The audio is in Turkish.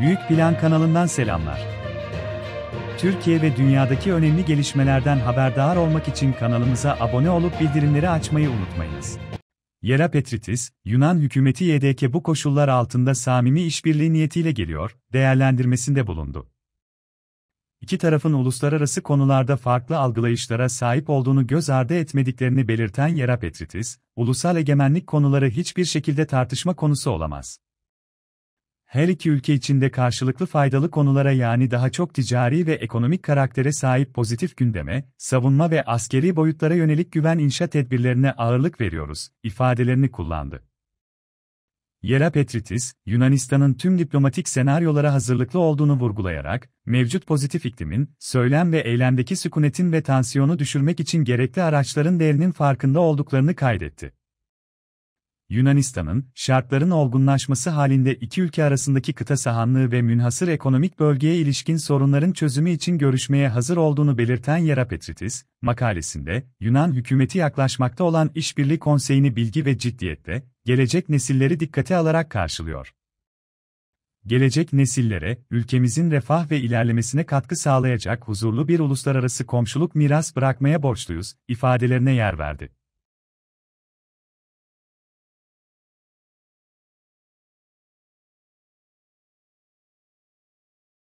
Büyük Plan kanalından selamlar. Türkiye ve dünyadaki önemli gelişmelerden haberdar olmak için kanalımıza abone olup bildirimleri açmayı unutmayınız. Yera Petritis, Yunan hükümeti YDK bu koşullar altında samimi işbirliği niyetiyle geliyor, değerlendirmesinde bulundu. İki tarafın uluslararası konularda farklı algılayışlara sahip olduğunu göz ardı etmediklerini belirten Yera Petritis, ulusal egemenlik konuları hiçbir şekilde tartışma konusu olamaz her iki ülke içinde karşılıklı faydalı konulara yani daha çok ticari ve ekonomik karaktere sahip pozitif gündeme, savunma ve askeri boyutlara yönelik güven inşa tedbirlerine ağırlık veriyoruz, ifadelerini kullandı. Yera Petritis, Yunanistan'ın tüm diplomatik senaryolara hazırlıklı olduğunu vurgulayarak, mevcut pozitif iklimin, söylem ve eylemdeki sükunetin ve tansiyonu düşürmek için gerekli araçların değerinin farkında olduklarını kaydetti. Yunanistan'ın, şartların olgunlaşması halinde iki ülke arasındaki kıta sahanlığı ve münhasır ekonomik bölgeye ilişkin sorunların çözümü için görüşmeye hazır olduğunu belirten Yerapetritis, makalesinde, Yunan hükümeti yaklaşmakta olan işbirliği konseyini bilgi ve ciddiyette, gelecek nesilleri dikkate alarak karşılıyor. Gelecek nesillere, ülkemizin refah ve ilerlemesine katkı sağlayacak huzurlu bir uluslararası komşuluk miras bırakmaya borçluyuz, ifadelerine yer verdi.